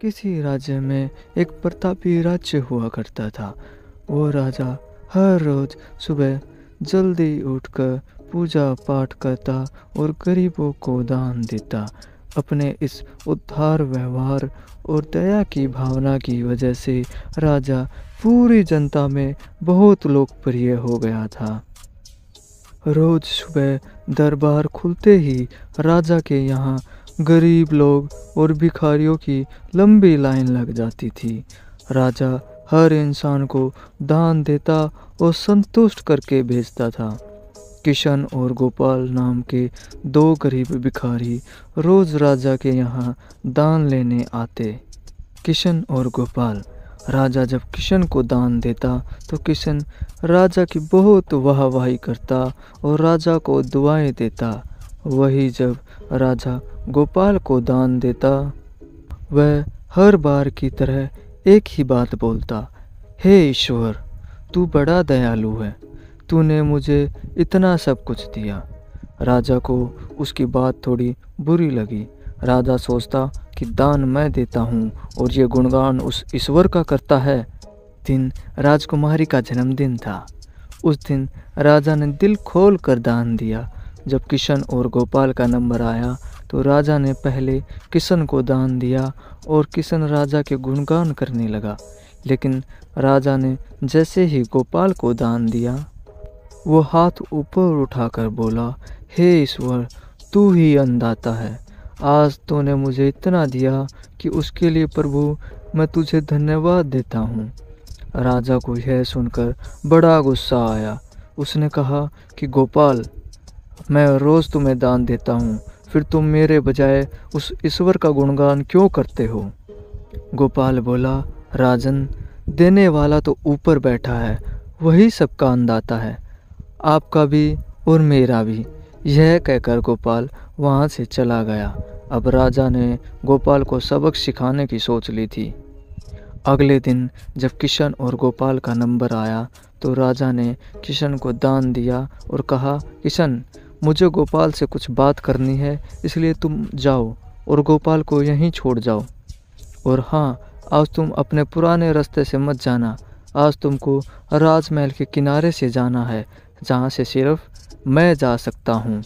किसी राज्य में एक प्रतापी राज्य हुआ करता था वो राजा हर रोज सुबह जल्दी उठकर पूजा पाठ करता और गरीबों को दान देता अपने इस उद्धार व्यवहार और दया की भावना की वजह से राजा पूरी जनता में बहुत लोकप्रिय हो गया था रोज सुबह दरबार खुलते ही राजा के यहाँ गरीब लोग और भिखारियों की लंबी लाइन लग जाती थी राजा हर इंसान को दान देता और संतुष्ट करके भेजता था किशन और गोपाल नाम के दो गरीब भिखारी रोज राजा के यहाँ दान लेने आते किशन और गोपाल राजा जब किशन को दान देता तो किशन राजा की बहुत वाहवाही करता और राजा को दुआएं देता वही जब राजा गोपाल को दान देता वह हर बार की तरह एक ही बात बोलता हे ईश्वर तू बड़ा दयालु है तूने मुझे इतना सब कुछ दिया राजा को उसकी बात थोड़ी बुरी लगी राजा सोचता कि दान मैं देता हूँ और ये गुणगान उस ईश्वर का करता है दिन राजकुमारी का जन्मदिन था उस दिन राजा ने दिल खोल कर दान दिया जब किशन और गोपाल का नंबर आया तो राजा ने पहले किशन को दान दिया और किशन राजा के गुणगान करने लगा लेकिन राजा ने जैसे ही गोपाल को दान दिया वो हाथ ऊपर उठाकर बोला हे ईश्वर तू ही अन्नदाता है आज तूने मुझे इतना दिया कि उसके लिए प्रभु मैं तुझे धन्यवाद देता हूँ राजा को यह सुनकर बड़ा गुस्सा आया उसने कहा कि गोपाल मैं रोज़ तुम्हें दान देता हूँ फिर तुम मेरे बजाय उस ईश्वर का गुणगान क्यों करते हो गोपाल बोला राजन देने वाला तो ऊपर बैठा है वही सबका अंदाता है आपका भी और मेरा भी यह कहकर गोपाल वहाँ से चला गया अब राजा ने गोपाल को सबक सिखाने की सोच ली थी अगले दिन जब किशन और गोपाल का नंबर आया तो राजा ने किशन को दान दिया और कहा किशन मुझे गोपाल से कुछ बात करनी है इसलिए तुम जाओ और गोपाल को यहीं छोड़ जाओ और हाँ आज तुम अपने पुराने रास्ते से मत जाना आज तुमको राजमहल के किनारे से जाना है जहाँ से सिर्फ मैं जा सकता हूँ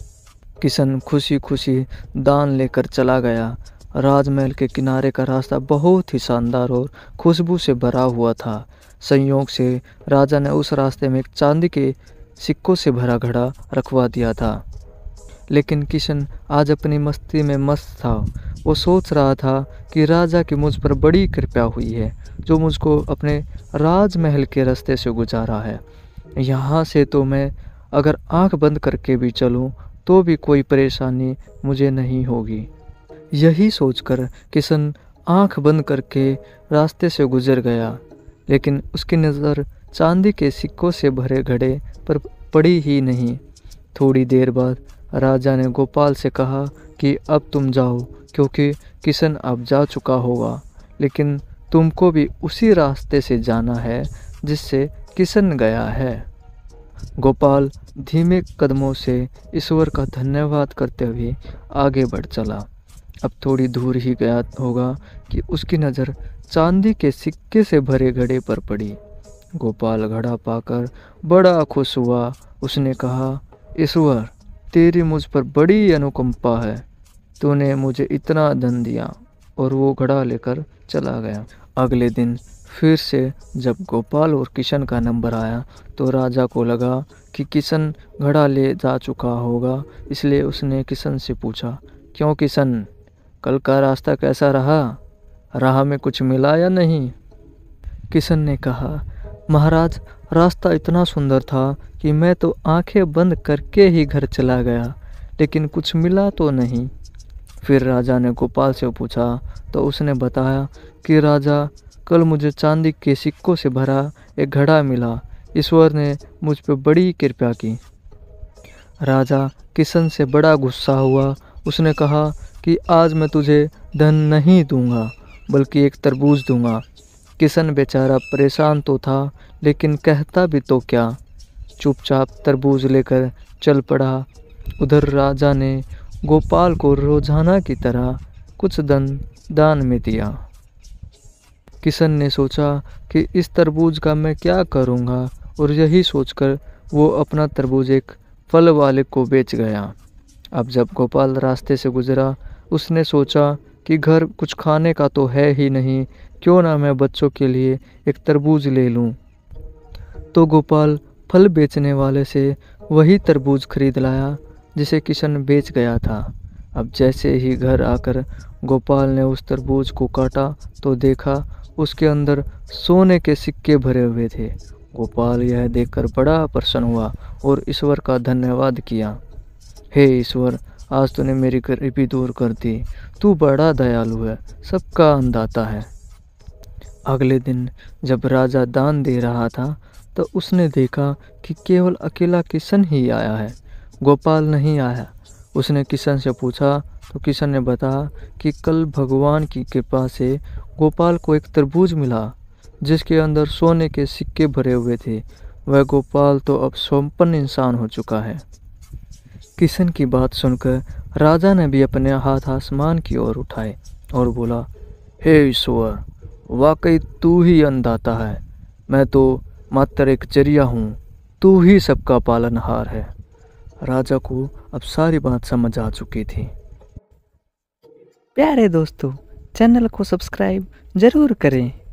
किशन खुशी खुशी दान लेकर चला गया राजमहल के किनारे का रास्ता बहुत ही शानदार और खुशबू से भरा हुआ था संयोग से राजा ने उस रास्ते में एक चांदी के सिक्कों से भरा घड़ा रखवा दिया था लेकिन किशन आज अपनी मस्ती में मस्त था वो सोच रहा था कि राजा की मुझ पर बड़ी कृपा हुई है जो मुझको अपने राजमहल के रास्ते से गुजारा है यहाँ से तो मैं अगर आंख बंद करके भी चलूँ तो भी कोई परेशानी मुझे नहीं होगी यही सोचकर किशन आंख बंद करके रास्ते से गुजर गया लेकिन उसकी नज़र चांदी के सिक्कों से भरे घड़े पर पड़ी ही नहीं थोड़ी देर बाद राजा ने गोपाल से कहा कि अब तुम जाओ क्योंकि किशन अब जा चुका होगा लेकिन तुमको भी उसी रास्ते से जाना है जिससे किशन गया है गोपाल धीमे कदमों से ईश्वर का धन्यवाद करते हुए आगे बढ़ चला अब थोड़ी दूर ही गया होगा कि उसकी नज़र चांदी के सिक्के से भरे घड़े पर पड़ी गोपाल घड़ा पाकर बड़ा खुश हुआ उसने कहा ईश्वर तेरी मुझ पर बड़ी अनुकंपा है तूने मुझे इतना धन दिया और वो घड़ा लेकर चला गया अगले दिन फिर से जब गोपाल और किशन का नंबर आया तो राजा को लगा कि किशन घड़ा ले जा चुका होगा इसलिए उसने किशन से पूछा क्यों किशन कल का रास्ता कैसा रहा राह में कुछ मिला या नहीं किशन ने कहा महाराज रास्ता इतना सुंदर था कि मैं तो आंखें बंद करके ही घर चला गया लेकिन कुछ मिला तो नहीं फिर राजा ने गोपाल से पूछा तो उसने बताया कि राजा कल मुझे चांदी के सिक्कों से भरा एक घड़ा मिला ईश्वर ने मुझ पर बड़ी कृपा की राजा किशन से बड़ा गुस्सा हुआ उसने कहा कि आज मैं तुझे धन नहीं दूंगा बल्कि एक तरबूज दूंगा किशन बेचारा परेशान तो था लेकिन कहता भी तो क्या चुपचाप तरबूज लेकर चल पड़ा उधर राजा ने गोपाल को रोजाना की तरह कुछ दन दान में दिया किशन ने सोचा कि इस तरबूज का मैं क्या करूँगा और यही सोचकर वो अपना तरबूज एक फल वाले को बेच गया अब जब गोपाल रास्ते से गुजरा उसने सोचा कि घर कुछ खाने का तो है ही नहीं क्यों ना मैं बच्चों के लिए एक तरबूज ले लूँ तो गोपाल फल बेचने वाले से वही तरबूज खरीद लाया जिसे किशन बेच गया था अब जैसे ही घर आकर गोपाल ने उस तरबूज को काटा तो देखा उसके अंदर सोने के सिक्के भरे हुए थे गोपाल यह देखकर बड़ा प्रसन्न हुआ और ईश्वर का धन्यवाद किया हे ईश्वर आज तूने मेरी गरीबी दूर कर दी तू बड़ा दयालु है सबका अंदाता है अगले दिन जब राजा दान दे रहा था तो उसने देखा कि केवल अकेला किशन ही आया है गोपाल नहीं आया उसने किशन से पूछा तो किशन ने बताया कि कल भगवान की कृपा से गोपाल को एक तरबूज मिला जिसके अंदर सोने के सिक्के भरे हुए थे वह गोपाल तो अब संपन्न इंसान हो चुका है किशन की बात सुनकर राजा ने भी अपने हाथ आसमान की ओर उठाए और बोला हे ईश्वर वाकई तू ही अंधाता है मैं तो मात्र एक जरिया हूँ तू ही सबका पालनहार है राजा को अब सारी बात समझ आ चुकी थी प्यारे दोस्तों चैनल को सब्सक्राइब ज़रूर करें